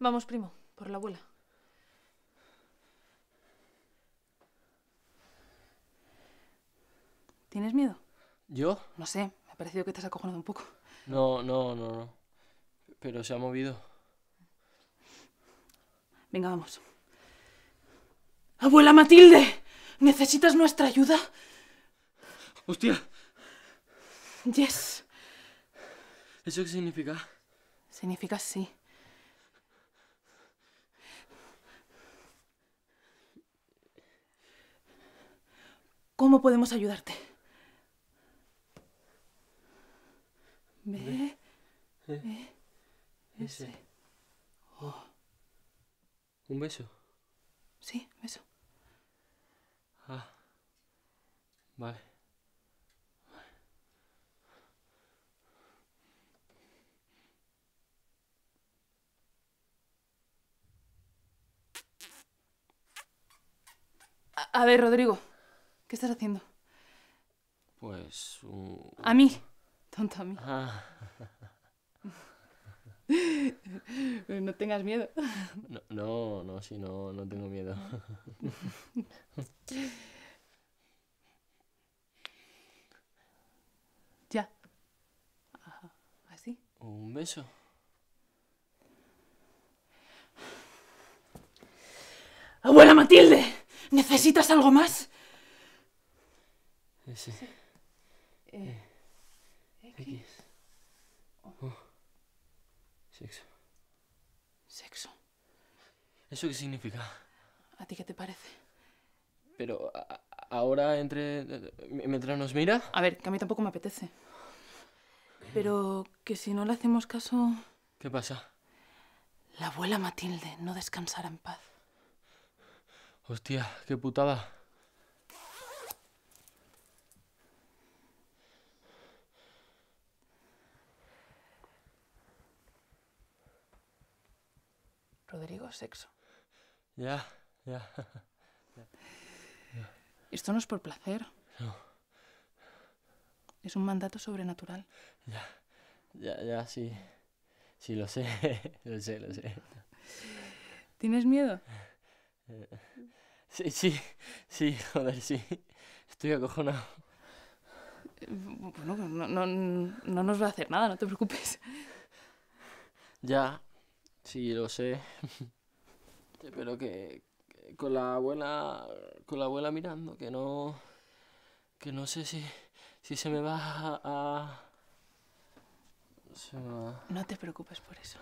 Vamos, primo, por la abuela. ¿Tienes miedo? ¿Yo? No sé, me ha parecido que te has acojonado un poco. No, no, no, no. Pero se ha movido. Venga, vamos. ¡Abuela Matilde! ¿Necesitas nuestra ayuda? ¡Hostia! Yes. ¿Eso qué significa? Significa sí. ¿Cómo podemos ayudarte? B, ese, e, S, ¿Un beso? Sí, beso. Ah, vale. a ver, Rodrigo, ¿Qué estás haciendo? Pues... Uh, a mí. Tonto a mí. Ah. no tengas miedo. No, no, no sí, no, no tengo miedo. ya. ¿Así? Un beso. Abuela Matilde, ¿necesitas algo más? S, E, eh, eh, X, O. Oh. Oh. Sexo. Sexo. ¿Eso qué significa? ¿A ti qué te parece? Pero ahora entre... mientras nos mira... A ver, que a mí tampoco me apetece. Pero que si no le hacemos caso... ¿Qué pasa? La abuela Matilde no descansará en paz. Hostia, qué putada. Rodrigo Sexo. Ya, ya. Esto no es por placer. No. Es un mandato sobrenatural. Ya, ya, ya, sí. Sí, lo sé, lo sé, lo sé. ¿Tienes miedo? Sí, sí, sí, joder, sí. Estoy acojonado. Bueno, no, no, no nos va a hacer nada, no te preocupes. Ya, Sí, lo sé. Pero que, con la abuela con la abuela mirando, que no que no sé si si se me va a, No te preocupes por eso.